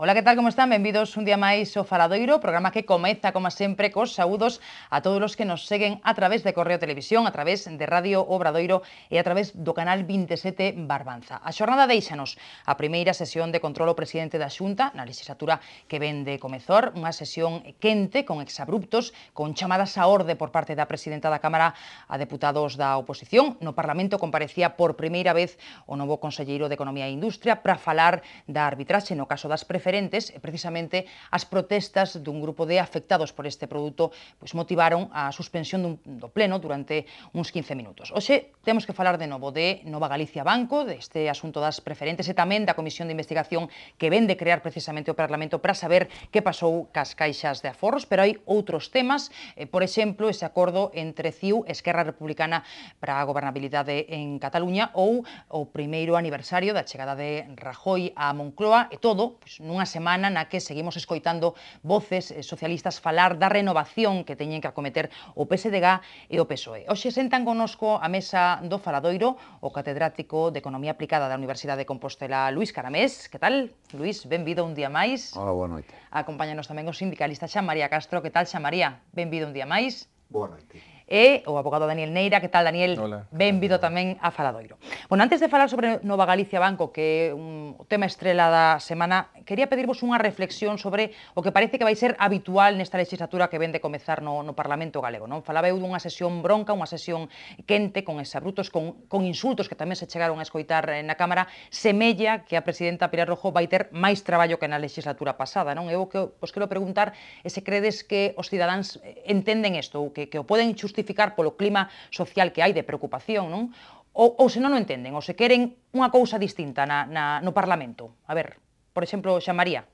Ola, que tal, como están? Benvidos un día máis ao Faladoiro, programa que comeza, como sempre, cos saúdos a todos os que nos seguen a través de Correo Televisión, a través de Radio Obradoiro e a través do canal 27 Barbanza. A xornada deixanos a primeira sesión de control o presidente da Xunta na legislatura que ven de comezor, unha sesión quente con exabruptos, con chamadas a orde por parte da presidenta da Cámara a deputados da oposición. No Parlamento comparecía por primeira vez o novo conselleiro de Economía e Industria para falar da arbitraxe no caso das preferencias diferentes e precisamente as protestas dun grupo de afectados por este produto pois motivaron a suspensión dun, do pleno durante uns 15 minutos. Oxe, temos que falar de novo de Nova Galicia Banco, deste asunto das preferentes e tamén da Comisión de Investigación que ven de crear precisamente o Parlamento para saber que pasou cas caixas de aforros, pero hai outros temas, eh, por exemplo, ese acordo entre CIU Esquerra Republicana para a gobernabilidade en Cataluña ou o primeiro aniversario da chegada de Rajoy a Moncloa e todo pois, nun unha semana na que seguimos escoitando voces eh, socialistas falar da renovación que teñen que acometer o PSDG e o PSOE. Oxe sentan conosco a mesa do Faladoiro o catedrático de Economía Aplicada da Universidade de Compostela, Luís Caramés. Que tal, Luís? Benvido un día máis. Hola, boa noite. Acompáñanos tamén o sindicalista Xa María Castro. Que tal, Xa María? Benvido un día máis. Boa noite e o abogado Daniel Neira. Que tal, Daniel? Hola. Benvido tamén a Faladoiro. Bueno, antes de falar sobre Nova Galicia Banco, que é un tema estrela da semana, quería pedirvos unha reflexión sobre o que parece que vai ser habitual nesta legislatura que vende comezar no, no Parlamento galego. Non Falaba eu dunha sesión bronca, unha sesión quente, con exabrutos, con, con insultos que tamén se chegaron a escoitar eh, na Cámara, semella que a presidenta Pilar Rojo vai ter máis traballo que na legislatura pasada. Non? Eu que, os pois quero preguntar se credes que os cidadáns eh, entenden isto, ou que, que o poden xustificar xustificar polo clima social que hai de preocupación, non? Ou, ou se non o entenden, ou se queren unha cousa distinta na, na, no Parlamento. A ver, por exemplo, xa María.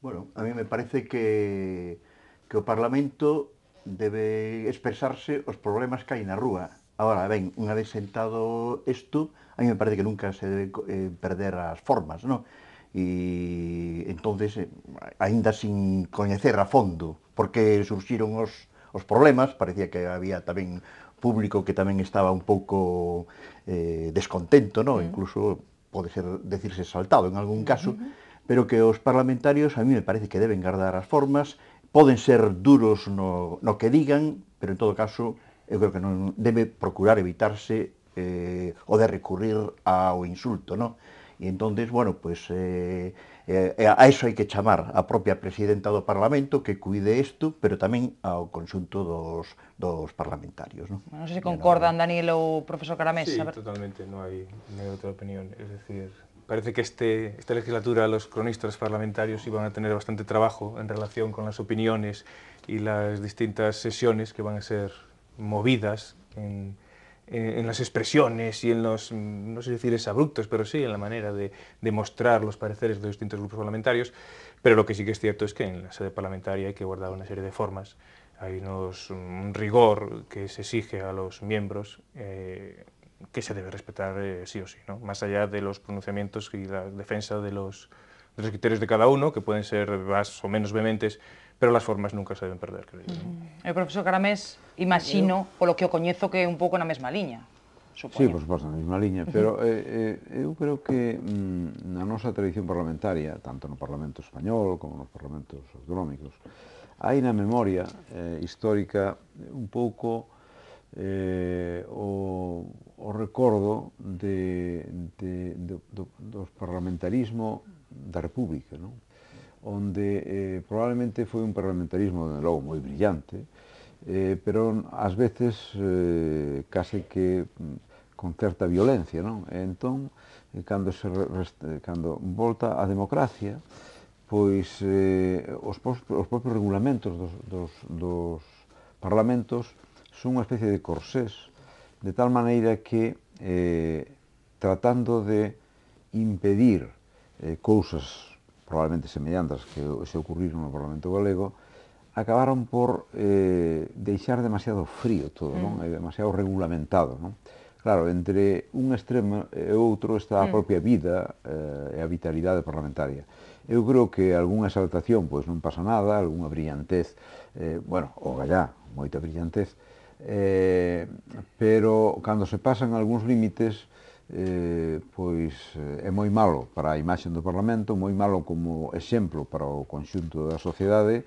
Bueno, a mí me parece que, que o Parlamento debe expresarse os problemas que hai na rúa. Agora, ben, unha vez sentado isto, a mí me parece que nunca se debe eh, perder as formas, non? E entonces, eh, aínda sin coñecer a fondo porque surxiron os os problemas, parecía que había tamén público que tamén estaba un pouco eh, descontento, ¿no? Uh mm. -huh. incluso pode ser decirse saltado en algún mm, caso, uh -huh. pero que os parlamentarios a mí me parece que deben guardar as formas, poden ser duros no, no que digan, pero en todo caso eu creo que non debe procurar evitarse eh, o de recurrir ao insulto, ¿no? E entonces, bueno, pues eh, Eh, a eso hai que chamar a propia presidenta do Parlamento que cuide isto, pero tamén ao conxunto dos, dos parlamentarios. Non, non sei se concordan, no... Danilo ou profesor Caramés. Sí, totalmente, non hai, non hai outra opinión. Es decir, parece que este, esta legislatura los cronistas parlamentarios iban a tener bastante trabajo en relación con las opiniones y las distintas sesiones que van a ser movidas en Eh, en las expresiones y en los, mm, no sé decir es abruptos, pero sí en la manera de, de, mostrar los pareceres de los distintos grupos parlamentarios, pero lo que sí que es cierto es que en la sede parlamentaria hay que guardar una serie de formas, hay un rigor que se exige a los miembros eh, que se debe respetar eh, sí o sí, ¿no? más allá de los pronunciamientos y la defensa de los criterios de cada uno, que pueden ser más o menos vehementes pero as formas nunca se deben perder, creo. Mm. o profesor Caramés, imagino, polo que o coñezo que é un pouco na mesma liña. Supoño. Sí, por suposto, na mesma liña, pero eh, eh, eu creo que mm, na nosa tradición parlamentaria, tanto no Parlamento Español como nos Parlamentos Autonómicos, hai na memoria eh, histórica un pouco eh, o, o recordo de, de, de, do, dos parlamentarismo da República, non? onde eh, probablemente foi un parlamentarismo, de logo, moi brillante, eh, pero ás veces eh, case que mm, con certa violencia, non? E entón, eh, cando, se resta, eh, cando volta a democracia, pois eh, os, pos, os propios regulamentos dos, dos, dos parlamentos son unha especie de corsés, de tal maneira que eh, tratando de impedir eh, cousas probablemente semellantes que se ocurriron no Parlamento Galego, acabaron por eh, deixar demasiado frío todo, mm. non? E demasiado regulamentado, non? Claro, entre un extremo e outro está a mm. propia vida eh, e a vitalidade parlamentaria. Eu creo que algunha exaltación, pois non pasa nada, algunha brillantez, eh, bueno, o gallá, moita brillantez, eh, pero cando se pasan algúns límites, eh, pois eh, é moi malo para a imaxe do Parlamento, moi malo como exemplo para o conxunto da sociedade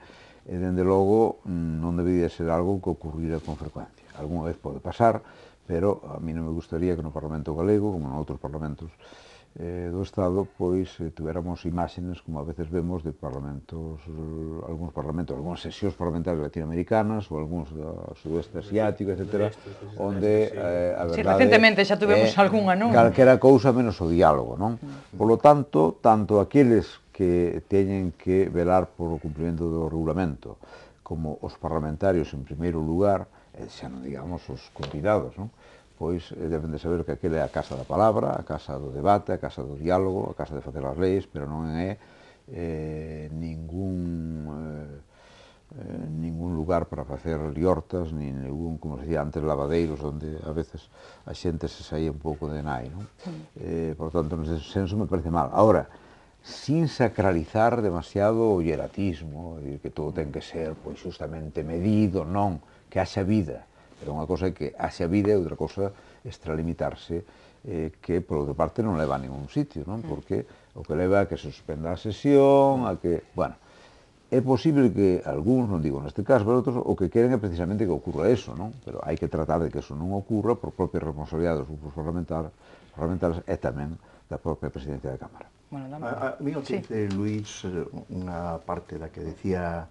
e, dende logo, non debería ser algo que ocurrira con frecuencia. Alguna vez pode pasar, pero a mí non me gustaría que no Parlamento galego, como en outros parlamentos, eh, do Estado, pois eh, tuveramos imágenes, como a veces vemos, de parlamentos, eh, algúns parlamentos, algúns sesións parlamentarias latinoamericanas ou algúns do sudeste asiático, etc., onde eh, a verdade... Sí, recentemente xa tuvemos eh, algunha, non? Calquera cousa menos o diálogo, non? Por lo tanto, tanto aqueles que teñen que velar por o cumprimento do regulamento, como os parlamentarios en primeiro lugar, eh, xa non digamos os convidados, non? pois eh, deben de saber que aquela é a casa da palabra, a casa do debate, a casa do diálogo, a casa de facer as leis, pero non é eh, ningún eh, eh ningún lugar para facer liortas, nin ningún, como se dicía antes, lavadeiros, onde a veces a xente se saía un pouco de nai, non? Eh, por tanto, nese senso me parece mal. Ahora, sin sacralizar demasiado o hieratismo, que todo ten que ser pois, justamente medido, non, que haxa vida, Pero unha cosa é que haxe a vida e outra cosa extralimitarse eh, que, por outra parte, non leva a ningún sitio, non? Mm. Porque o que leva a que se suspenda a sesión, a que... Bueno, é posible que algúns, non digo neste caso, pero outros, o que queren é precisamente que ocurra eso, non? Pero hai que tratar de que eso non ocurra por propia responsabilidade dos grupos parlamentares, parlamentarios e tamén da propia Presidencia da Cámara. Bueno, dame... a, a mí o que sí. dice eh, Luís eh, unha parte da que decía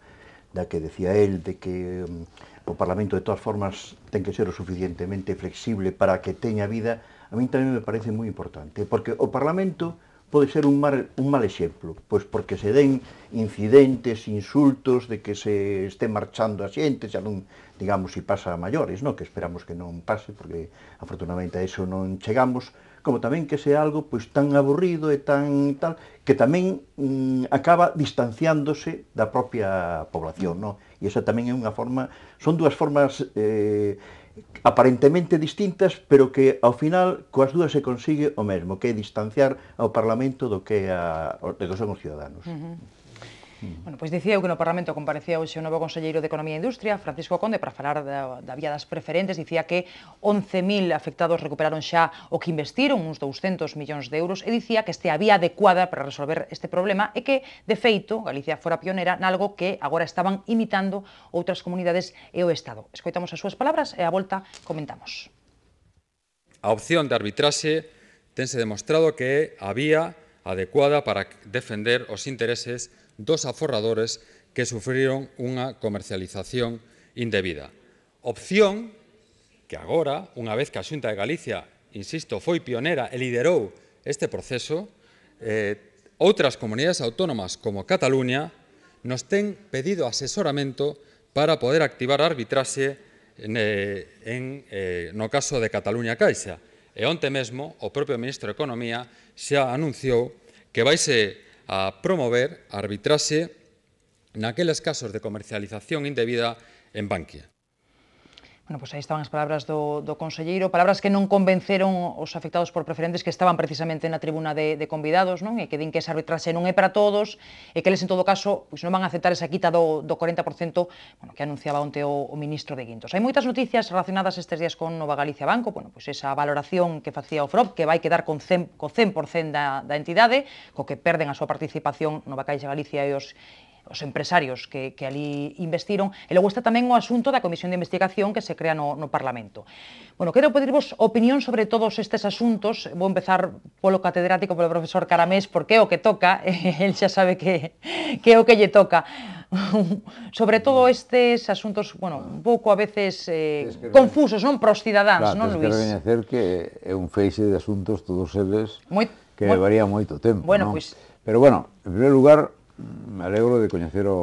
da que decía el, de que mm, o Parlamento de todas formas ten que ser o suficientemente flexible para que teña vida, a mí tamén me parece moi importante, porque o Parlamento pode ser un mal, un mal exemplo, pois porque se den incidentes, insultos de que se este marchando a xente, xa non, digamos, si pasa a maiores, non? que esperamos que non pase, porque afortunadamente a eso non chegamos, como tamén que sea algo pois tan aburrido e tan tal, que tamén mm, acaba distanciándose da propia población, non? E esa tamén é unha forma, son dúas formas eh, aparentemente distintas, pero que ao final coas dúas se consigue o mesmo, que é distanciar ao Parlamento do que, a, do que son os ciudadanos. Uh -huh. Mm. Bueno, pois dicía eu que no Parlamento comparecía hoxe o novo Conselleiro de Economía e Industria, Francisco Conde, para falar da, da vía das preferentes, dicía que 11.000 afectados recuperaron xa o que investiron, uns 200 millóns de euros, e dicía que este a vía adecuada para resolver este problema e que, de feito, Galicia fora pionera nalgo que agora estaban imitando outras comunidades e o Estado. Escoitamos as súas palabras e a volta comentamos. A opción de arbitraxe tense demostrado que é a vía adecuada para defender os intereses dos aforradores que sufriron unha comercialización indebida. Opción que agora, unha vez que a Xunta de Galicia, insisto, foi pionera e liderou este proceso, eh, outras comunidades autónomas como Cataluña nos ten pedido asesoramento para poder activar a arbitraxe en, eh, en, eh, no caso de Cataluña Caixa. E onte mesmo o propio ministro de Economía xa anunciou que vai ser a promover a arbitrase naqueles casos de comercialización indebida en Bankia. Bueno, pois aí estaban as palabras do, do conselleiro, palabras que non convenceron os afectados por preferentes que estaban precisamente na tribuna de, de convidados, non? E que din que esa arbitraxe non é para todos e que eles en todo caso pois non van a aceptar esa quita do, do 40% bueno, que anunciaba onte o, o ministro de Guindos. Hai moitas noticias relacionadas estes días con Nova Galicia Banco, bueno, pois esa valoración que facía o FROP que vai quedar con 100%, co 100% da, da entidade, co que perden a súa participación Nova Caixa Galicia e os os empresarios que, que ali investiron, e logo está tamén o asunto da Comisión de Investigación que se crea no, no Parlamento. Bueno, quero pedirvos opinión sobre todos estes asuntos, vou empezar polo catedrático, polo profesor Caramés, porque é o que toca, el xa sabe que, que é o que lle toca. sobre todo estes asuntos, bueno, un pouco a veces eh, que confusos, non, para os cidadáns, claro, non, Luís? Claro, que é un feixe de asuntos todos eles Moi, que moi, varía moito tempo, bueno, non? Pois, Pero bueno, en primeiro lugar, Me alegro de coñecer o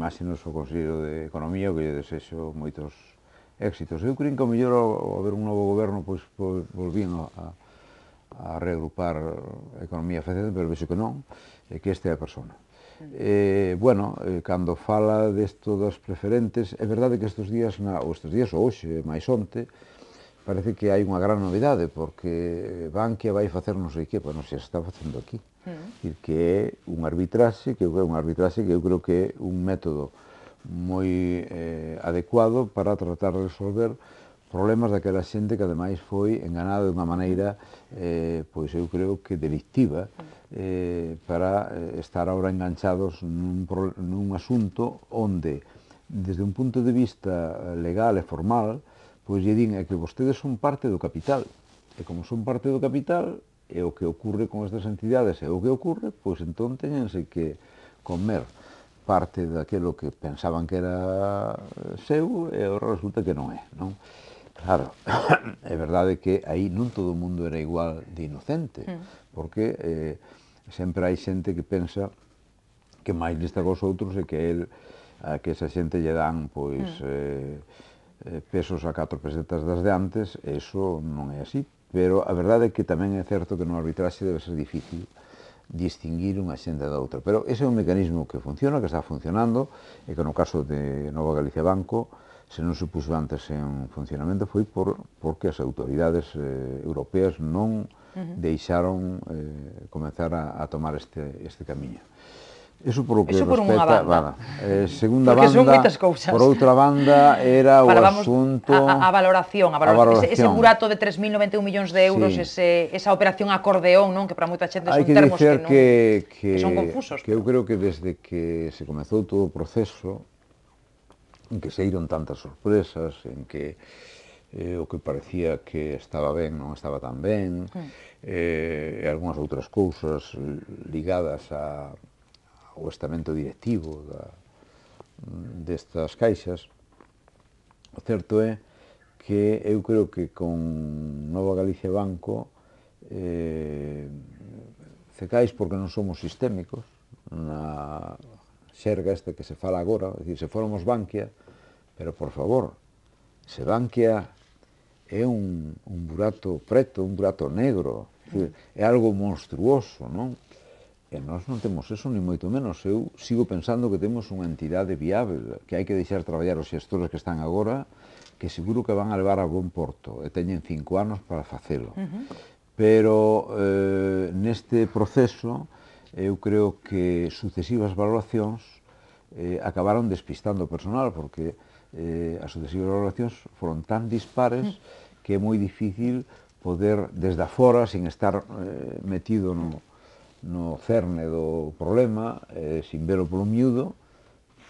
máis sino o Consello de Economía que lle desexo moitos éxitos. Eu creo que o mellor ao haber un novo goberno pois, volvín a, a reagrupar a economía facente, pero vexo que non, e que esta é a persona. Eh, bueno, eh, cando fala desto das preferentes, é verdade que estes días, na, ou estes días ou hoxe, máis onte, parece que hai unha gran novidade, porque Bankia vai facer non sei que, pois non se está facendo aquí. -huh. que é un arbitraxe, que é un arbitraxe que eu creo que é un método moi eh, adecuado para tratar de resolver problemas daquela xente que ademais foi enganada de unha maneira eh, pois eu creo que delictiva eh, para eh, estar agora enganchados nun, nun asunto onde desde un punto de vista legal e formal pois lle din é que vostedes son parte do capital e como son parte do capital e o que ocurre con estas entidades e o que ocurre, pois entón teñense que comer parte daquilo que pensaban que era seu e o resulta que non é, non? Claro, é verdade que aí non todo o mundo era igual de inocente, mm. porque eh, sempre hai xente que pensa que máis lista cos outros e que el, a que esa xente lle dan pois mm. Eh, eh, pesos a catro pesetas das de antes, eso non é así, pero a verdade é que tamén é certo que no arbitraxe debe ser difícil distinguir unha xenda da outra. Pero ese é un mecanismo que funciona, que está funcionando, e que no caso de Nova Galicia Banco, se non se puso antes en funcionamento foi por, porque as autoridades eh, europeas non uh -huh. deixaron eh, comenzar a, a tomar este, este camiño. Eso por o que Eso por respecta, banda. Vale, eh, segunda Porque banda, son moitas cousas. Por outra banda era o asunto a, a, a valoración, a valoración, a valoración. Ese, ese burato de 3.091 millóns de euros, sí. ese esa operación acordeón, non, que para moita xente son que termos que, non, que, que, que son confusos. Que eu creo que desde que se comezou todo o proceso en que se iron tantas sorpresas, en que eh, o que parecía que estaba ben non estaba tan ben, mm. eh, e algunhas outras cousas ligadas a o estamento directivo da, destas caixas. O certo é que eu creo que con Nova Galicia Banco eh, cecais porque non somos sistémicos na xerga esta que se fala agora, é dicir, se fóramos Bankia, pero por favor, se Bankia é un, un burato preto, un burato negro, é algo monstruoso, non? que nós non temos eso, ni moito menos. Eu sigo pensando que temos unha entidade viable, que hai que deixar traballar os xestores que están agora, que seguro que van a levar a bon porto, e teñen cinco anos para facelo. Uh -huh. Pero eh, neste proceso, eu creo que sucesivas valoracións eh, acabaron despistando o personal, porque eh, as sucesivas valoracións foron tan dispares que é moi difícil poder, desde afora, sin estar eh, metido no, no cerne do problema, eh, sin o polo miúdo,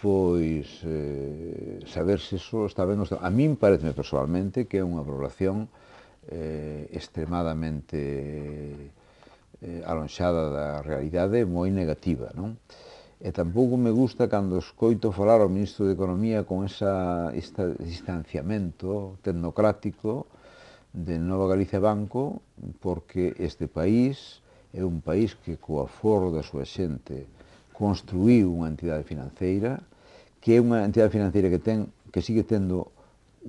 pois eh, saber se iso está ben A min pareceme personalmente que é unha población eh, extremadamente eh, alonxada da realidade moi negativa, non? E tampouco me gusta cando escoito falar ao ministro de Economía con esa, este distanciamento tecnocrático de Nova Galicia Banco, porque este país, é un país que co aforro da súa xente construiu unha entidade financeira que é unha entidade financeira que ten que sigue tendo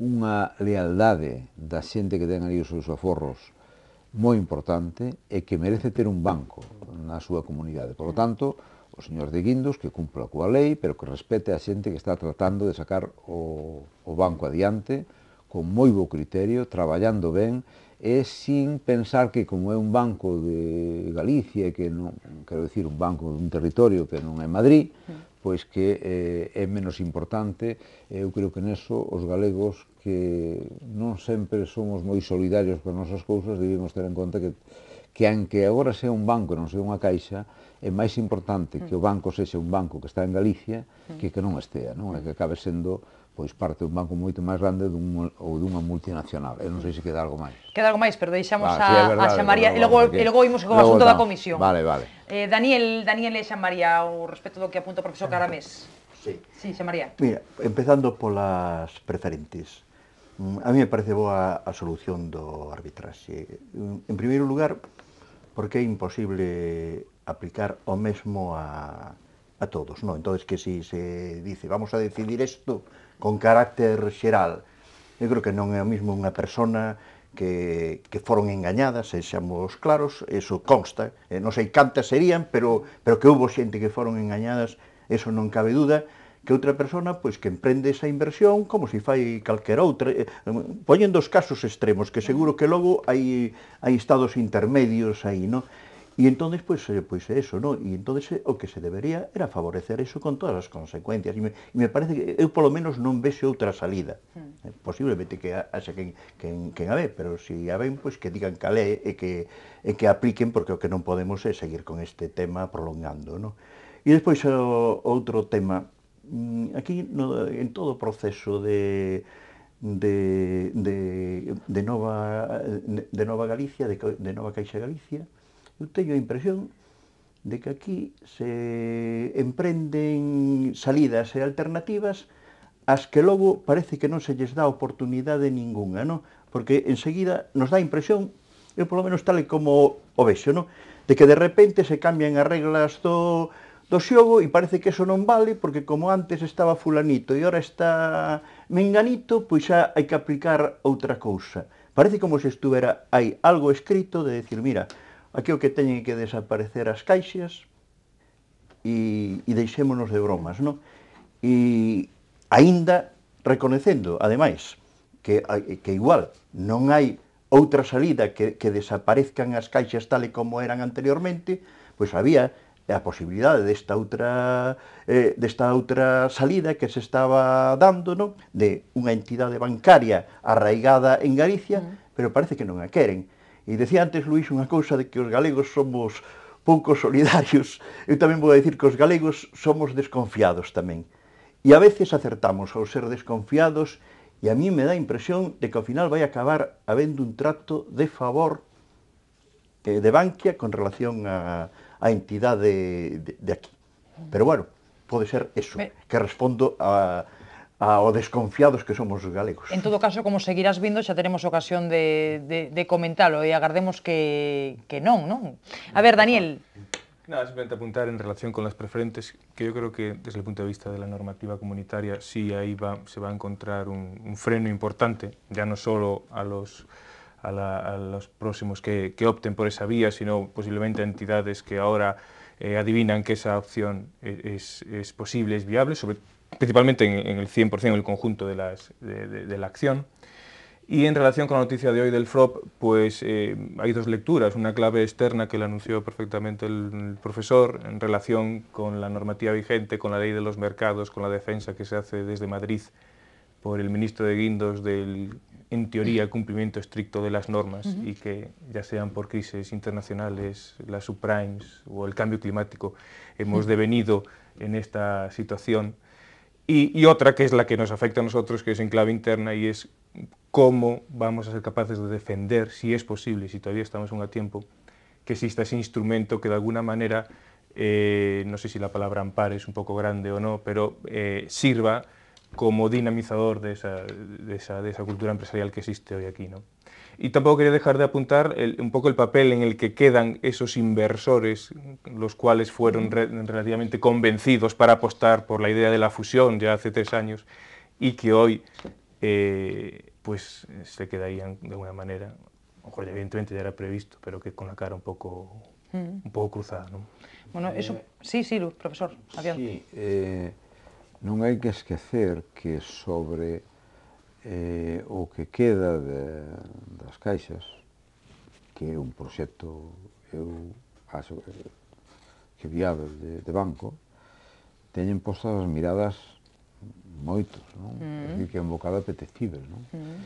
unha lealdade da xente que ten ali os seus aforros moi importante e que merece ter un banco na súa comunidade. Por lo tanto, o señor de Guindos que cumpla coa lei, pero que respete a xente que está tratando de sacar o, o banco adiante con moi bo criterio, traballando ben e sin pensar que como é un banco de Galicia, que non, quero dicir, un banco dun territorio que non é Madrid, pois que eh, é menos importante, eh, eu creo que neso os galegos que non sempre somos moi solidarios con nosas cousas, debemos ter en conta que que anque agora sea un banco e non sea unha caixa, é máis importante mm. que o banco sexa un banco que está en Galicia que que non estea, non? É que acabe sendo pois parte dun banco moito máis grande dun, ou dunha multinacional. Eu non sei se queda algo máis. Queda algo máis, pero deixamos ah, a, sí, verdade, a María e logo, e logo imos o asunto da comisión. Vale, vale. Eh, Daniel, Daniel e María, o respecto do que apunta o profesor Caramés. Sí. Sí, María. Mira, empezando polas preferentes. Mm, a mí me parece boa a solución do arbitraxe. En primeiro lugar, porque é imposible aplicar o mesmo a, a todos, non? Entonces que si se dice, vamos a decidir isto, con carácter xeral. Eu creo que non é o mismo unha persona que, que foron engañadas, e xamos claros, eso consta, eh, non sei cantas serían, pero, pero que houve xente que foron engañadas, eso non cabe duda, que outra persona pois que emprende esa inversión como se si fai calquera outra, eh, poñendo os casos extremos, que seguro que logo hai, hai estados intermedios aí, non? E entonces, pois, eh, pois é eso, non? E entonces eh, o que se debería era favorecer eso con todas as consecuencias. E me, e me parece que eu eh, polo menos non vexe outra salida. Mm. Posiblemente que haxa quen, quen, quen a ve, pero se si a ven, pois que digan cal é e que, e que apliquen, porque o que non podemos é seguir con este tema prolongando, non? E despois o, outro tema, mm, aquí no, en todo o proceso de, de, de, de, Nova, de Nova Galicia, de, de Nova Caixa Galicia, eu teño a impresión de que aquí se emprenden salidas e alternativas as que logo parece que non se lles dá oportunidade ningunha, non? Porque enseguida nos dá a impresión, eu polo menos tal e como o vexo, non? De que de repente se cambian as reglas do, do xogo e parece que eso non vale porque como antes estaba fulanito e ora está menganito, pois xa hai que aplicar outra cousa. Parece como se estuvera hai algo escrito de decir, mira, Aquí o que teñen que desaparecer as caixas e, e deixémonos de bromas, non? E aínda reconocendo, ademais, que, que igual non hai outra salida que, que desaparezcan as caixas tal e como eran anteriormente, pois había a posibilidade desta outra eh, desta outra salida que se estaba dando, non? de unha entidade bancaria arraigada en Galicia, mm. pero parece que non a queren. E decía antes, Luís, unha cousa de que os galegos somos pouco solidarios. Eu tamén vou dicir que os galegos somos desconfiados tamén. E a veces acertamos ao ser desconfiados e a mí me dá a impresión de que ao final vai acabar habendo un trato de favor eh, de Bankia con relación a, a entidade de, de aquí. Pero bueno, pode ser eso, que respondo a, o desconfiados que somos os En todo caso, como seguirás viendo, ya tenemos ocasión de, comentarlo... ...y comentalo e agardemos que, no, non, A ver, Daniel. Nada, simplemente apuntar en relación con las preferentes, que yo creo que desde el punto de vista de la normativa comunitaria sí ahí va, se va a encontrar un, freno importante, ya no solo a los, a, los próximos que, opten por esa vía, sino posiblemente a entidades que ahora eh, adivinan que esa opción e, es, es, posible, es viable, sobre principalmente en, el 100%, en el conjunto de, la acción. Y en relación con la noticia de hoy del FROP, pues eh, hay dos lecturas. Una clave externa que la anunció perfectamente el, profesor en relación con la normativa vigente, con la ley de los mercados, con la defensa que se hace desde Madrid por el ministro de Guindos del, en teoría, cumplimiento estricto de las normas y que, ya sean por crisis internacionales, las subprimes o el cambio climático, hemos devenido en esta situación y, otra que es la que nos afecta a nosotros, que es en clave interna, y es cómo vamos a ser capaces de defender, si es posible, si todavía estamos aún a tiempo, que exista ese instrumento que de alguna manera, eh, no sé si la palabra amparo es un poco grande o no, pero eh, sirva como dinamizador de esa, de, esa, de esa, cultura empresarial que existe hoy aquí. ¿no? Y tampoco quería dejar de apuntar un poco el papel en el que quedan esos inversores, los cuales fueron relativamente convencidos para apostar por la idea de la fusión ya hace tres años y que hoy eh, pues se quedarían de una manera, mejor evidentemente ya era previsto, pero que con la cara un poco, mm. un poco cruzada. ¿no? Bueno, eso, eh, sí, sí, profesor, No Sí, eh, que esquecer que sobre eh, o que queda de, das caixas, que é un proxecto, eu acho que viável de, de banco, teñen postas as miradas moitos, non? Mm. que é un bocado apetecible. non? Mm.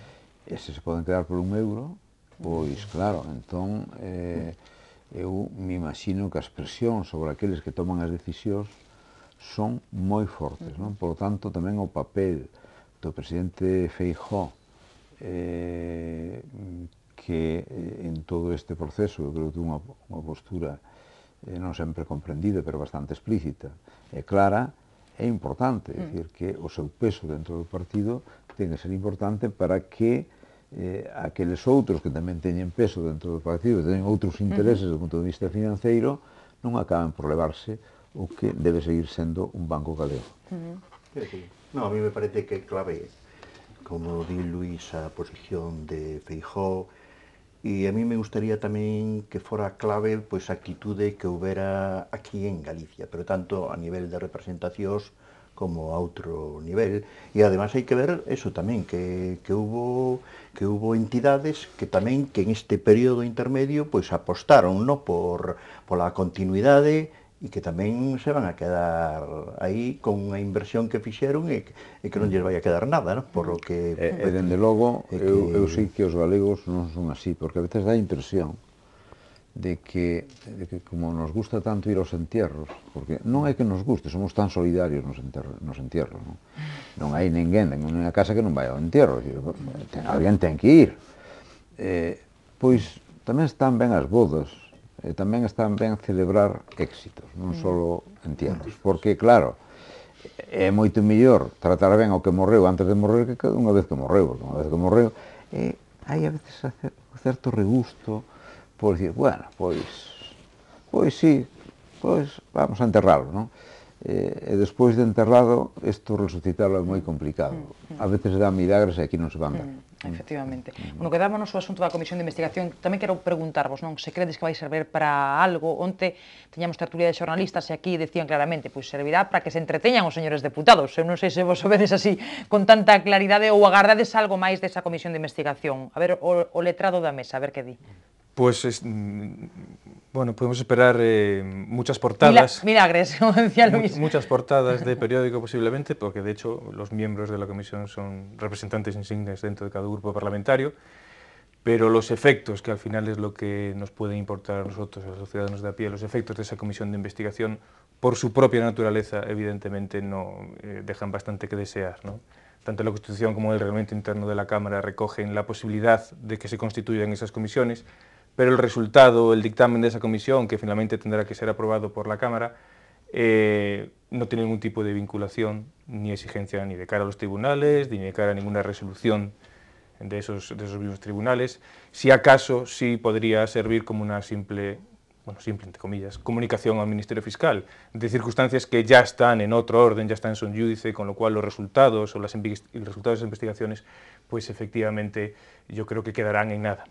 E se se poden quedar por un euro, pois mm. claro, entón eh, eu me imagino que as presións sobre aqueles que toman as decisións son moi fortes, non? Mm. Por lo tanto, tamén o papel do presidente Feijó eh, que eh, en todo este proceso, eu creo que unha, unha postura eh, non sempre comprendida, pero bastante explícita eh, e clara, é importante, é mm. dicir, que o seu peso dentro do partido ten que ser importante para que eh, aqueles outros que tamén teñen peso dentro do partido, que teñen outros intereses mm. -huh. do punto de vista financeiro, non acaben por levarse o que debe seguir sendo un banco galego. Uh -huh. No, a mí me parece que é clave, como di Luís, a posición de Feijóo, E a mí me gustaría tamén que fora clave pois a actitude que houbera aquí en Galicia, pero tanto a nivel de representacións como a outro nivel. E ademais hai que ver eso tamén, que, que hubo que hubo entidades que tamén que en este período intermedio pois apostaron no por pola continuidade e que tamén se van a quedar aí con a inversión que fixeron e, que, e que non lles vai a quedar nada, non? Por lo que... E, e dende logo, e que... eu, eu sei que os galegos non son así, porque a veces dá a impresión de que, de que como nos gusta tanto ir aos entierros, porque non é que nos guste, somos tan solidarios nos, enter, nos entierros, non? Non hai ninguén en unha casa que non vai ao entierro, ten, alguén ten que ir. Eh, pois tamén están ben as bodas, eh, tamén están ben celebrar éxitos, non mm. só entierros. Porque, claro, é moito mellor tratar ben o que morreu antes de morrer que unha vez que morreu, porque unha vez que morreu e hai a veces un certo regusto por dicir, bueno, pois pois sí, pois vamos a enterrarlo, non? eh, e despois de enterrado, isto resucitarlo é moi complicado. Mm, mm. A veces dá milagres e aquí non se van dar. Mm, efectivamente. Bueno, quedámonos o asunto da Comisión de Investigación. Tamén quero preguntarvos, non, se credes que vai servir para algo? Onte teñamos tertulia de xornalistas e aquí decían claramente, pois servirá para que se entreteñan os señores deputados. Eu non sei se vos obedes así con tanta claridade ou agardades algo máis desa Comisión de Investigación. A ver, o, o letrado da mesa, a ver que di. Pues mm, bueno, podemos esperar eh, muchas portadas. milagres, como decía Luis. muchas portadas de periódico posiblemente, porque de hecho los miembros de la comisión son representantes insignes dentro de cada grupo parlamentario, pero los efectos, que al final es lo que nos puede importar a nosotros, a los ciudadanos de a pie, los efectos de esa comisión de investigación, por su propia naturaleza, evidentemente no eh, dejan bastante que desear. tanto la Constitución como el reglamento interno de la Cámara recogen la posibilidad de que se constituyan esas comisiones, pero el resultado, el dictamen de esa comisión, que finalmente tendrá que ser aprobado por la Cámara, eh, no tiene ningún tipo de vinculación ni exigencia ni de cara a los tribunales, ni de cara a ninguna resolución de esos, esos mismos tribunales. Si acaso sí podría servir como una simple, bueno, simple entre comillas, comunicación al Ministerio Fiscal de circunstancias que ya están en otro orden, ya están en son judice, con lo cual los resultados o las, los resultados de las investigaciones, pues efectivamente yo creo que quedarán en nada.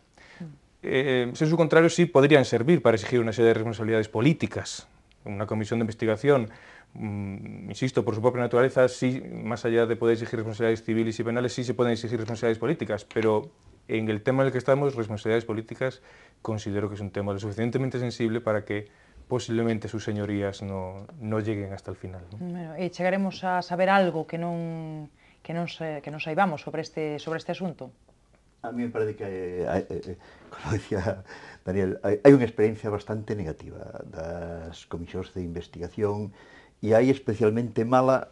Eh, en su contrario, sí podrían servir para exigir una serie de responsabilidades políticas. Una comisión de investigación, mm, insisto, por su propia naturaleza, sí, más allá de poder exigir responsabilidades civiles y penales, sí se pueden exigir responsabilidades políticas, pero en el tema en el que estamos, responsabilidades políticas, considero que es un tema lo suficientemente sensible para que posiblemente sus señorías no, lleguen hasta el final. ¿no? Bueno, eh, a saber algo que no que sobre este, sobre este asunto. A mí me parece que, eh, eh, eh, como decía Daniel, hai, unha experiencia bastante negativa das comisións de investigación e hai especialmente mala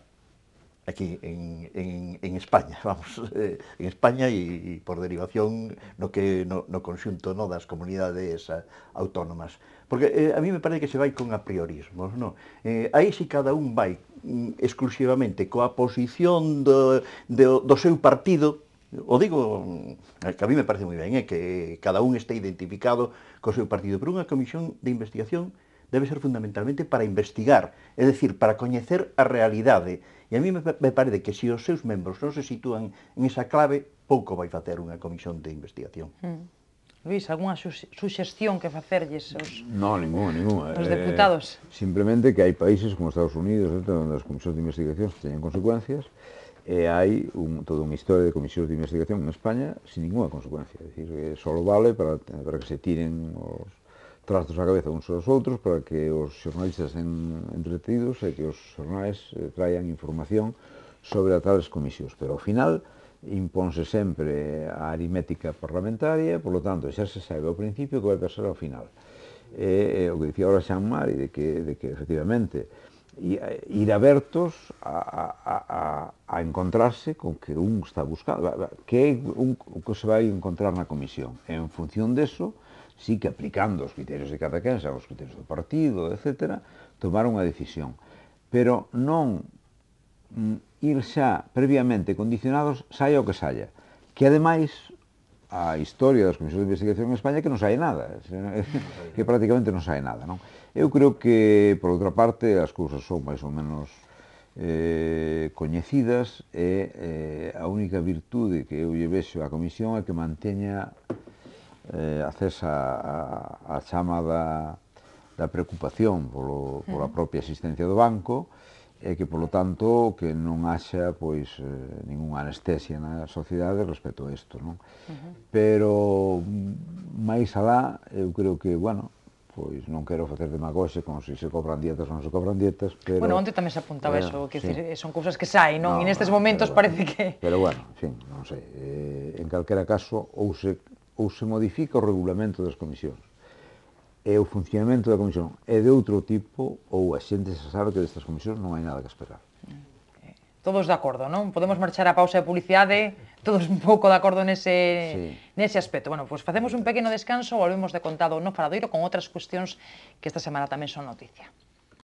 aquí en, en, en España, vamos, en España e, por derivación no que no, no conxunto no das comunidades autónomas. Porque eh, a mí me parece que se vai con apriorismos, non? Eh, aí si cada un vai mm, exclusivamente coa posición do, do, do seu partido, O digo, mm, que a mí me parece moi ben, é eh, que cada un este identificado co seu partido, pero unha comisión de investigación debe ser fundamentalmente para investigar, é dicir, para coñecer a realidade. E a mí me parece que se os seus membros non se sitúan en esa clave, pouco vai facer unha comisión de investigación. Mm. Luís, algunha suxestión que facerlles aos No, ninguna, ninguna. Os deputados. Eh, simplemente que hai países como Estados Unidos, onde as comisións de investigación teñen consecuencias, e hai un, toda unha historia de comisións de investigación en España sin ninguna consecuencia. É dicir, que eh, só vale para, para que se tiren os trastos á cabeza uns aos outros, para que os xornalistas en, entretidos e que os xornais eh, traian información sobre a tales comisións. Pero ao final imponse sempre a aritmética parlamentaria, por lo tanto, xa se sabe ao principio que vai pasar ao final. E, e eh, o que dicía ahora Xan Mari, de que, de que efectivamente ir abertos a, a, a, a encontrarse con que un está buscando, que é un, o que se vai encontrar na comisión. en función deso, sí que aplicando os criterios de cada quen, xa os criterios do partido, etc., tomar unha decisión. Pero non mm, ir xa previamente condicionados, saia o que saia. Que ademais a historia das comisións de investigación en España que non sai nada, que prácticamente non sai nada. Non? Eu creo que, por outra parte, as cousas son máis ou menos eh, coñecidas e eh, a única virtude que eu lle vexo á comisión é que manteña eh, acesa a, a chamada da, da preocupación polo, pola mm. propia existencia do banco, e que, polo tanto, que non haxa pois eh, ningunha anestesia na sociedade respecto a isto, non? Uh -huh. Pero mm, máis alá, eu creo que, bueno, pois non quero facer demagoxe como se se cobran dietas ou non se cobran dietas, pero... Bueno, onde tamén se apuntaba eh, eso, que sí. Decir, son cousas que sai, non? No, e nestes momentos pero, parece que... Pero bueno, en fin, non sei. Eh, en calquera caso, ou se, ou se modifica o regulamento das comisións, e o funcionamento da comisión é de outro tipo ou a xente xa sabe que destas comisións non hai nada que esperar. Eh, todos de acordo, non? Podemos marchar a pausa de publicidade, todos un pouco de acordo nese, sí. nese aspecto. Bueno, pois pues facemos un pequeno descanso, volvemos de contado no Faradoiro con outras cuestións que esta semana tamén son noticia.